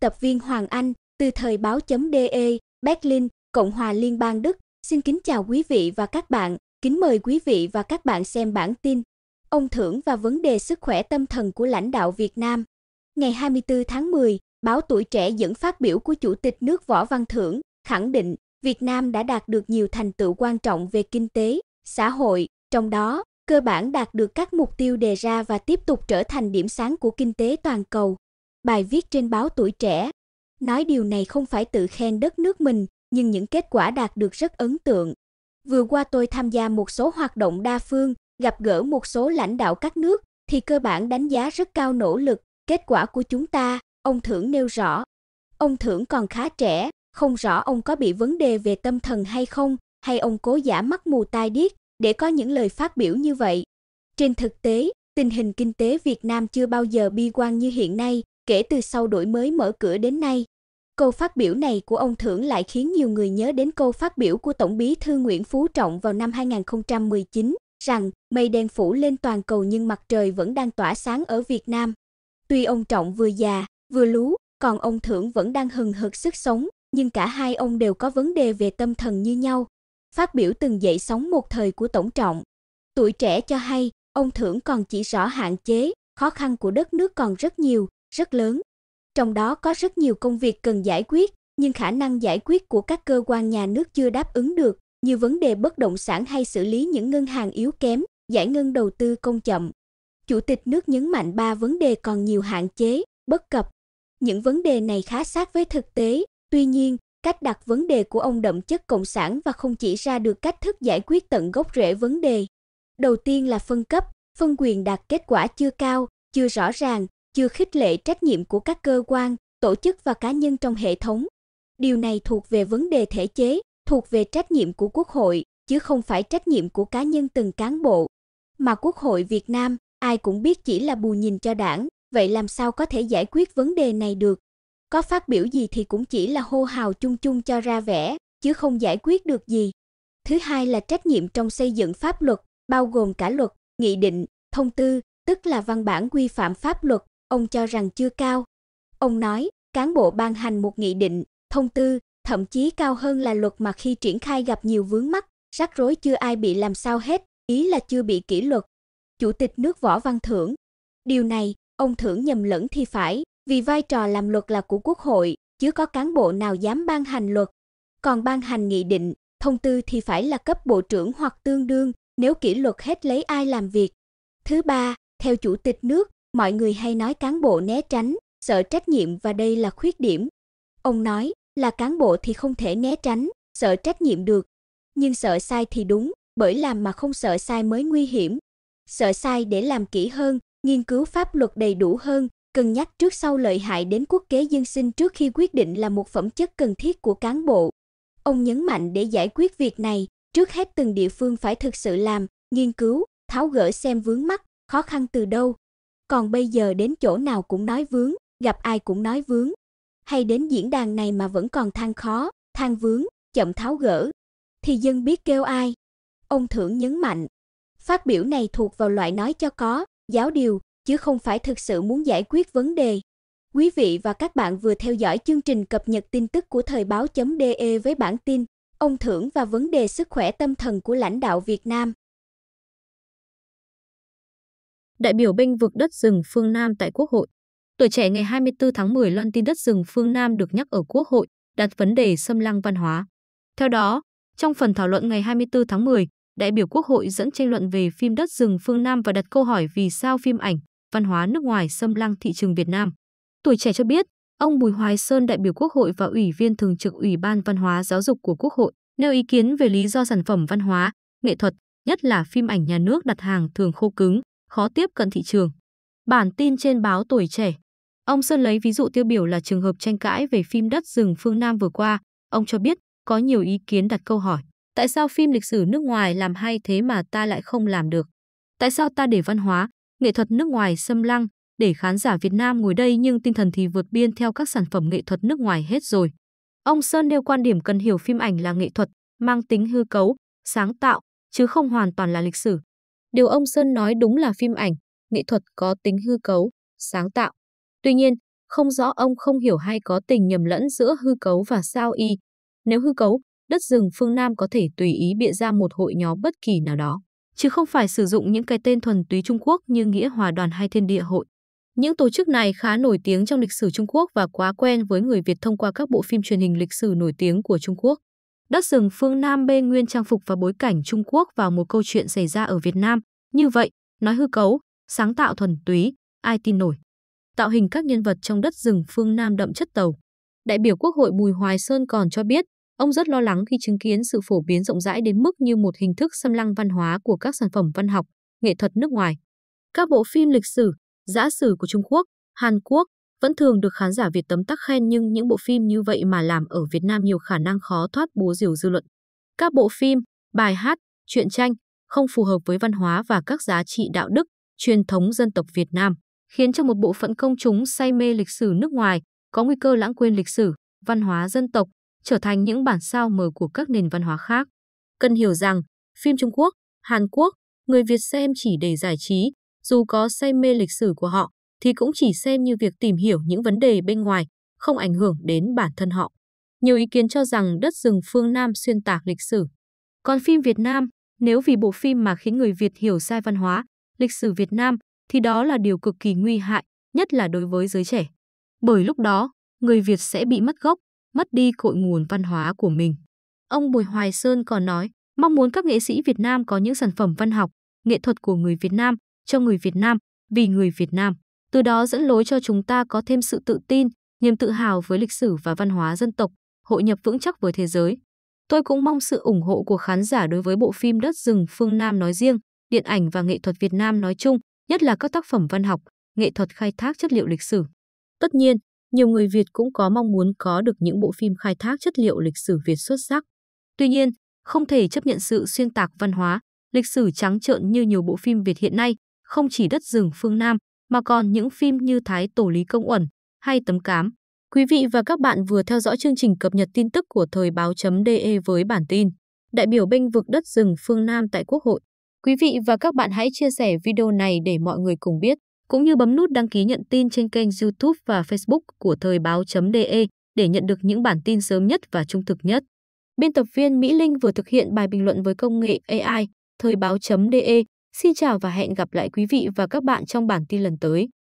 tập viên Hoàng Anh, từ thời báo.de, Berlin, Cộng hòa Liên bang Đức. Xin kính chào quý vị và các bạn, kính mời quý vị và các bạn xem bản tin Ông thưởng và vấn đề sức khỏe tâm thần của lãnh đạo Việt Nam. Ngày 24 tháng 10, báo Tuổi trẻ dẫn phát biểu của Chủ tịch nước Võ Văn Thưởng khẳng định Việt Nam đã đạt được nhiều thành tựu quan trọng về kinh tế, xã hội, trong đó cơ bản đạt được các mục tiêu đề ra và tiếp tục trở thành điểm sáng của kinh tế toàn cầu bài viết trên báo Tuổi Trẻ. Nói điều này không phải tự khen đất nước mình, nhưng những kết quả đạt được rất ấn tượng. Vừa qua tôi tham gia một số hoạt động đa phương, gặp gỡ một số lãnh đạo các nước thì cơ bản đánh giá rất cao nỗ lực, kết quả của chúng ta, ông Thưởng nêu rõ. Ông Thưởng còn khá trẻ, không rõ ông có bị vấn đề về tâm thần hay không, hay ông cố giả mắt mù tai điếc để có những lời phát biểu như vậy. Trên thực tế, tình hình kinh tế Việt Nam chưa bao giờ bi quan như hiện nay, Kể từ sau đổi mới mở cửa đến nay, câu phát biểu này của ông Thưởng lại khiến nhiều người nhớ đến câu phát biểu của Tổng bí thư Nguyễn Phú Trọng vào năm 2019 rằng mây đen phủ lên toàn cầu nhưng mặt trời vẫn đang tỏa sáng ở Việt Nam. Tuy ông Trọng vừa già, vừa lú, còn ông Thưởng vẫn đang hừng hực sức sống, nhưng cả hai ông đều có vấn đề về tâm thần như nhau. Phát biểu từng dậy sóng một thời của Tổng Trọng. Tuổi trẻ cho hay, ông Thưởng còn chỉ rõ hạn chế, khó khăn của đất nước còn rất nhiều, rất lớn. Trong đó có rất nhiều công việc cần giải quyết, nhưng khả năng giải quyết của các cơ quan nhà nước chưa đáp ứng được, như vấn đề bất động sản hay xử lý những ngân hàng yếu kém, giải ngân đầu tư công chậm. Chủ tịch nước nhấn mạnh ba vấn đề còn nhiều hạn chế, bất cập. Những vấn đề này khá sát với thực tế, tuy nhiên, cách đặt vấn đề của ông đậm chất cộng sản và không chỉ ra được cách thức giải quyết tận gốc rễ vấn đề. Đầu tiên là phân cấp, phân quyền đạt kết quả chưa cao, chưa rõ ràng, chưa khích lệ trách nhiệm của các cơ quan, tổ chức và cá nhân trong hệ thống. Điều này thuộc về vấn đề thể chế, thuộc về trách nhiệm của Quốc hội, chứ không phải trách nhiệm của cá nhân từng cán bộ. Mà Quốc hội Việt Nam, ai cũng biết chỉ là bù nhìn cho đảng, vậy làm sao có thể giải quyết vấn đề này được? Có phát biểu gì thì cũng chỉ là hô hào chung chung cho ra vẻ, chứ không giải quyết được gì. Thứ hai là trách nhiệm trong xây dựng pháp luật, bao gồm cả luật, nghị định, thông tư, tức là văn bản quy phạm pháp luật, Ông cho rằng chưa cao. Ông nói, cán bộ ban hành một nghị định, thông tư, thậm chí cao hơn là luật mà khi triển khai gặp nhiều vướng mắc, rắc rối chưa ai bị làm sao hết, ý là chưa bị kỷ luật. Chủ tịch nước Võ Văn Thưởng. Điều này, ông Thưởng nhầm lẫn thì phải, vì vai trò làm luật là của Quốc hội, chứ có cán bộ nào dám ban hành luật. Còn ban hành nghị định, thông tư thì phải là cấp bộ trưởng hoặc tương đương, nếu kỷ luật hết lấy ai làm việc. Thứ ba, theo chủ tịch nước, Mọi người hay nói cán bộ né tránh, sợ trách nhiệm và đây là khuyết điểm. Ông nói, là cán bộ thì không thể né tránh, sợ trách nhiệm được, nhưng sợ sai thì đúng, bởi làm mà không sợ sai mới nguy hiểm. Sợ sai để làm kỹ hơn, nghiên cứu pháp luật đầy đủ hơn, cân nhắc trước sau lợi hại đến quốc kế dân sinh trước khi quyết định là một phẩm chất cần thiết của cán bộ. Ông nhấn mạnh để giải quyết việc này, trước hết từng địa phương phải thực sự làm, nghiên cứu, tháo gỡ xem vướng mắc, khó khăn từ đâu, còn bây giờ đến chỗ nào cũng nói vướng, gặp ai cũng nói vướng. Hay đến diễn đàn này mà vẫn còn than khó, than vướng, chậm tháo gỡ, thì dân biết kêu ai. Ông thưởng nhấn mạnh, phát biểu này thuộc vào loại nói cho có, giáo điều, chứ không phải thực sự muốn giải quyết vấn đề. Quý vị và các bạn vừa theo dõi chương trình cập nhật tin tức của thời báo.de với bản tin Ông thưởng và vấn đề sức khỏe tâm thần của lãnh đạo Việt Nam đại biểu bênh vực đất rừng phương Nam tại Quốc hội. Tuổi trẻ ngày 24 tháng 10 loan tin đất rừng phương Nam được nhắc ở Quốc hội, đặt vấn đề xâm lăng văn hóa. Theo đó, trong phần thảo luận ngày 24 tháng 10, đại biểu Quốc hội dẫn tranh luận về phim Đất rừng phương Nam và đặt câu hỏi vì sao phim ảnh, văn hóa nước ngoài xâm lăng thị trường Việt Nam. Tuổi trẻ cho biết, ông Bùi Hoài Sơn đại biểu Quốc hội và Ủy viên Thường trực Ủy ban Văn hóa Giáo dục của Quốc hội nêu ý kiến về lý do sản phẩm văn hóa, nghệ thuật, nhất là phim ảnh nhà nước đặt hàng thường khô cứng, khó tiếp cận thị trường. Bản tin trên báo Tuổi Trẻ. Ông Sơn lấy ví dụ tiêu biểu là trường hợp tranh cãi về phim Đất rừng phương Nam vừa qua. Ông cho biết có nhiều ý kiến đặt câu hỏi. Tại sao phim lịch sử nước ngoài làm hay thế mà ta lại không làm được? Tại sao ta để văn hóa, nghệ thuật nước ngoài xâm lăng, để khán giả Việt Nam ngồi đây nhưng tinh thần thì vượt biên theo các sản phẩm nghệ thuật nước ngoài hết rồi? Ông Sơn nêu quan điểm cần hiểu phim ảnh là nghệ thuật, mang tính hư cấu, sáng tạo, chứ không hoàn toàn là lịch sử. Điều ông Sơn nói đúng là phim ảnh, nghệ thuật có tính hư cấu, sáng tạo. Tuy nhiên, không rõ ông không hiểu hay có tình nhầm lẫn giữa hư cấu và sao y. Nếu hư cấu, đất rừng phương Nam có thể tùy ý bịa ra một hội nhóm bất kỳ nào đó, chứ không phải sử dụng những cái tên thuần túy Trung Quốc như Nghĩa Hòa Đoàn hay Thiên Địa Hội. Những tổ chức này khá nổi tiếng trong lịch sử Trung Quốc và quá quen với người Việt thông qua các bộ phim truyền hình lịch sử nổi tiếng của Trung Quốc đất rừng phương Nam bê nguyên trang phục và bối cảnh Trung Quốc vào một câu chuyện xảy ra ở Việt Nam. Như vậy, nói hư cấu, sáng tạo thuần túy, ai tin nổi. Tạo hình các nhân vật trong đất rừng phương Nam đậm chất tàu. Đại biểu Quốc hội Bùi Hoài Sơn còn cho biết, ông rất lo lắng khi chứng kiến sự phổ biến rộng rãi đến mức như một hình thức xâm lăng văn hóa của các sản phẩm văn học, nghệ thuật nước ngoài. Các bộ phim lịch sử, giã sử của Trung Quốc, Hàn Quốc, vẫn thường được khán giả Việt tấm tắc khen nhưng những bộ phim như vậy mà làm ở Việt Nam nhiều khả năng khó thoát búa diều dư luận. Các bộ phim, bài hát, truyện tranh không phù hợp với văn hóa và các giá trị đạo đức, truyền thống dân tộc Việt Nam, khiến cho một bộ phận công chúng say mê lịch sử nước ngoài có nguy cơ lãng quên lịch sử, văn hóa dân tộc, trở thành những bản sao mờ của các nền văn hóa khác. Cần hiểu rằng, phim Trung Quốc, Hàn Quốc, người Việt xem chỉ để giải trí, dù có say mê lịch sử của họ, thì cũng chỉ xem như việc tìm hiểu những vấn đề bên ngoài, không ảnh hưởng đến bản thân họ. Nhiều ý kiến cho rằng đất rừng phương Nam xuyên tạc lịch sử. Còn phim Việt Nam, nếu vì bộ phim mà khiến người Việt hiểu sai văn hóa, lịch sử Việt Nam thì đó là điều cực kỳ nguy hại, nhất là đối với giới trẻ. Bởi lúc đó, người Việt sẽ bị mất gốc, mất đi cội nguồn văn hóa của mình. Ông Bùi Hoài Sơn còn nói, mong muốn các nghệ sĩ Việt Nam có những sản phẩm văn học, nghệ thuật của người Việt Nam, cho người Việt Nam, vì người Việt Nam từ đó dẫn lối cho chúng ta có thêm sự tự tin, niềm tự hào với lịch sử và văn hóa dân tộc, hội nhập vững chắc với thế giới. Tôi cũng mong sự ủng hộ của khán giả đối với bộ phim Đất rừng phương Nam nói riêng, điện ảnh và nghệ thuật Việt Nam nói chung, nhất là các tác phẩm văn học, nghệ thuật khai thác chất liệu lịch sử. Tất nhiên, nhiều người Việt cũng có mong muốn có được những bộ phim khai thác chất liệu lịch sử Việt xuất sắc. Tuy nhiên, không thể chấp nhận sự xuyên tạc văn hóa, lịch sử trắng trợn như nhiều bộ phim Việt hiện nay, không chỉ Đất rừng phương Nam mà còn những phim như Thái Tổ Lý Công Uẩn hay Tấm Cám. Quý vị và các bạn vừa theo dõi chương trình cập nhật tin tức của Thời báo.de với bản tin Đại biểu binh vực đất rừng phương Nam tại Quốc hội. Quý vị và các bạn hãy chia sẻ video này để mọi người cùng biết, cũng như bấm nút đăng ký nhận tin trên kênh YouTube và Facebook của Thời báo.de để nhận được những bản tin sớm nhất và trung thực nhất. Biên tập viên Mỹ Linh vừa thực hiện bài bình luận với công nghệ AI, thời báo.de Xin chào và hẹn gặp lại quý vị và các bạn trong bản tin lần tới.